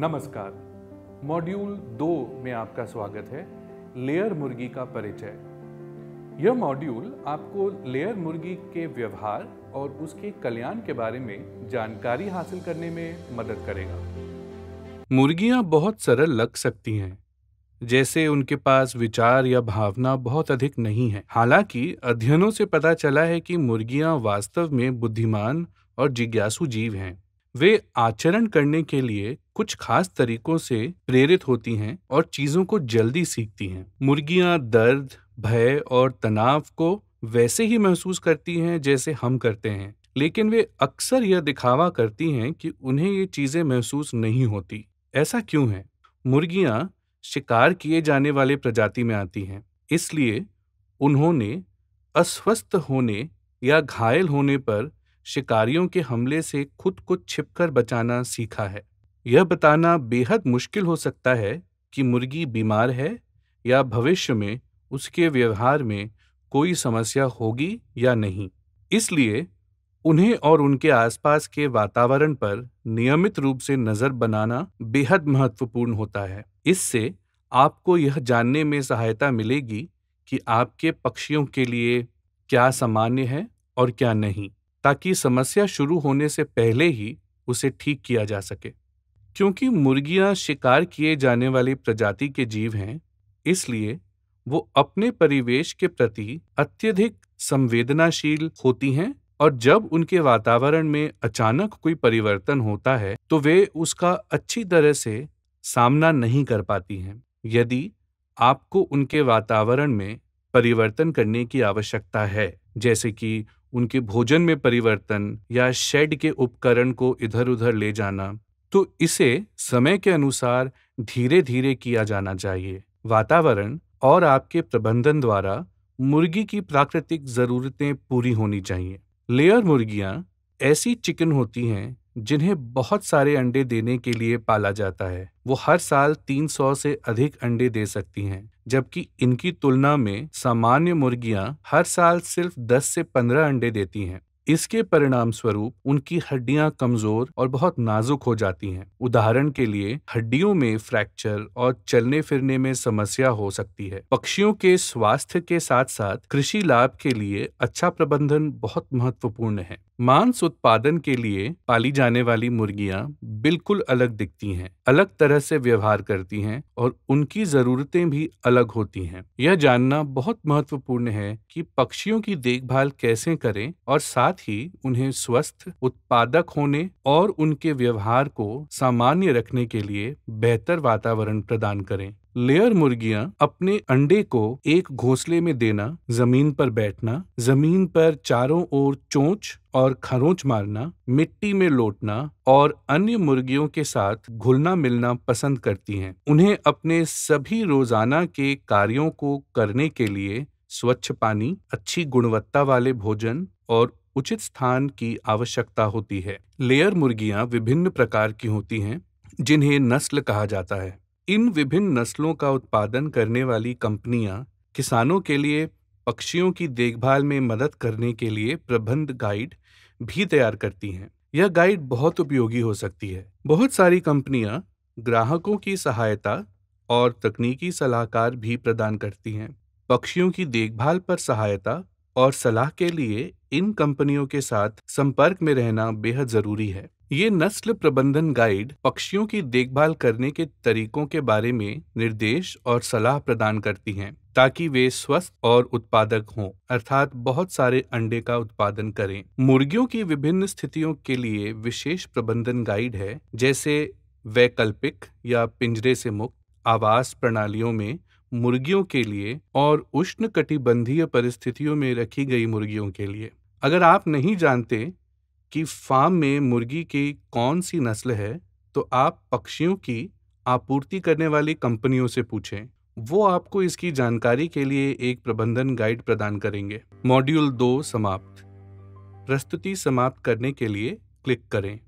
नमस्कार मॉड्यूल दो में आपका स्वागत है लेयर मुर्गी का परिचय यह मॉड्यूल आपको लेयर मुर्गी के व्यवहार और उसके कल्याण के बारे में जानकारी हासिल करने में मदद करेगा मुर्गियां बहुत सरल लग सकती हैं जैसे उनके पास विचार या भावना बहुत अधिक नहीं है हालांकि अध्ययनों से पता चला है कि मुर्गियां वास्तव में बुद्धिमान और जिज्ञासु जीव हैं वे आचरण करने के लिए कुछ खास तरीकों से प्रेरित होती हैं और चीजों को जल्दी सीखती हैं मुर्गियां दर्द भय और तनाव को वैसे ही महसूस करती हैं जैसे हम करते हैं लेकिन वे अक्सर यह दिखावा करती हैं कि उन्हें ये चीजें महसूस नहीं होती ऐसा क्यों है मुर्गियां शिकार किए जाने वाले प्रजाति में आती हैं इसलिए उन्होंने अस्वस्थ होने या घायल होने पर शिकारियों के हमले से खुद को छिपकर बचाना सीखा है यह बताना बेहद मुश्किल हो सकता है कि मुर्गी बीमार है या भविष्य में उसके व्यवहार में कोई समस्या होगी या नहीं इसलिए उन्हें और उनके आसपास के वातावरण पर नियमित रूप से नज़र बनाना बेहद महत्वपूर्ण होता है इससे आपको यह जानने में सहायता मिलेगी कि आपके पक्षियों के लिए क्या सामान्य है और क्या नहीं ताकि समस्या शुरू होने से पहले ही उसे ठीक किया जा सके क्योंकि मुर्गियां शिकार किए जाने वाली प्रजाति के जीव हैं इसलिए वो अपने परिवेश के प्रति अत्यधिक संवेदनाशील होती हैं और जब उनके वातावरण में अचानक कोई परिवर्तन होता है तो वे उसका अच्छी तरह से सामना नहीं कर पाती हैं यदि आपको उनके वातावरण में परिवर्तन करने की आवश्यकता है जैसे कि उनके भोजन में परिवर्तन या शेड के उपकरण को इधर उधर ले जाना तो इसे समय के अनुसार धीरे धीरे किया जाना चाहिए वातावरण और आपके प्रबंधन द्वारा मुर्गी की प्राकृतिक ज़रूरतें पूरी होनी चाहिए लेयर मुर्गियाँ ऐसी चिकन होती हैं जिन्हें बहुत सारे अंडे देने के लिए पाला जाता है वो हर साल 300 से अधिक अंडे दे सकती हैं जबकि इनकी तुलना में सामान्य मुर्गियां हर साल सिर्फ 10 से 15 अंडे देती हैं इसके परिणाम स्वरूप उनकी हड्डियां कमजोर और बहुत नाजुक हो जाती हैं उदाहरण के लिए हड्डियों में फ्रैक्चर और चलने फिरने में समस्या हो सकती है पक्षियों के स्वास्थ्य के साथ साथ कृषि लाभ के लिए अच्छा प्रबंधन बहुत महत्वपूर्ण है मांस उत्पादन के लिए पाली जाने वाली मुर्गियां बिल्कुल अलग दिखती हैं अलग तरह से व्यवहार करती हैं और उनकी ज़रूरतें भी अलग होती हैं यह जानना बहुत महत्वपूर्ण है कि पक्षियों की देखभाल कैसे करें और साथ ही उन्हें स्वस्थ उत्पादक होने और उनके व्यवहार को सामान्य रखने के लिए बेहतर वातावरण प्रदान करें लेयर मुर्गियां अपने अंडे को एक घोंसले में देना जमीन पर बैठना जमीन पर चारों ओर चोंच और खरोंच मारना मिट्टी में लौटना और अन्य मुर्गियों के साथ घुलना मिलना पसंद करती हैं उन्हें अपने सभी रोजाना के कार्यों को करने के लिए स्वच्छ पानी अच्छी गुणवत्ता वाले भोजन और उचित स्थान की आवश्यकता होती है लेयर मुर्गियां विभिन्न प्रकार की होती हैं जिन्हें नस्ल कहा जाता है इन विभिन्न नस्लों का उत्पादन करने वाली कंपनियां किसानों के लिए पक्षियों की देखभाल में मदद करने के लिए प्रबंध गाइड भी तैयार करती हैं यह गाइड बहुत उपयोगी हो सकती है बहुत सारी कंपनियां ग्राहकों की सहायता और तकनीकी सलाहकार भी प्रदान करती हैं पक्षियों की देखभाल पर सहायता और सलाह के लिए इन कंपनियों के साथ संपर्क में रहना बेहद ज़रूरी है ये नस्ल प्रबंधन गाइड पक्षियों की देखभाल करने के तरीकों के बारे में निर्देश और सलाह प्रदान करती हैं ताकि वे स्वस्थ और उत्पादक हों अर्थात बहुत सारे अंडे का उत्पादन करें मुर्गियों की विभिन्न स्थितियों के लिए विशेष प्रबंधन गाइड है जैसे वैकल्पिक या पिंजरे से मुक्त आवास प्रणालियों में मुर्गियों के लिए और उष्ण कटिबंधीय परिस्थितियों में रखी गई मुर्गियों के लिए अगर आप नहीं जानते कि फार्म में मुर्गी की कौन सी नस्ल है तो आप पक्षियों की आपूर्ति करने वाली कंपनियों से पूछें वो आपको इसकी जानकारी के लिए एक प्रबंधन गाइड प्रदान करेंगे मॉड्यूल दो समाप्त प्रस्तुति समाप्त करने के लिए क्लिक करें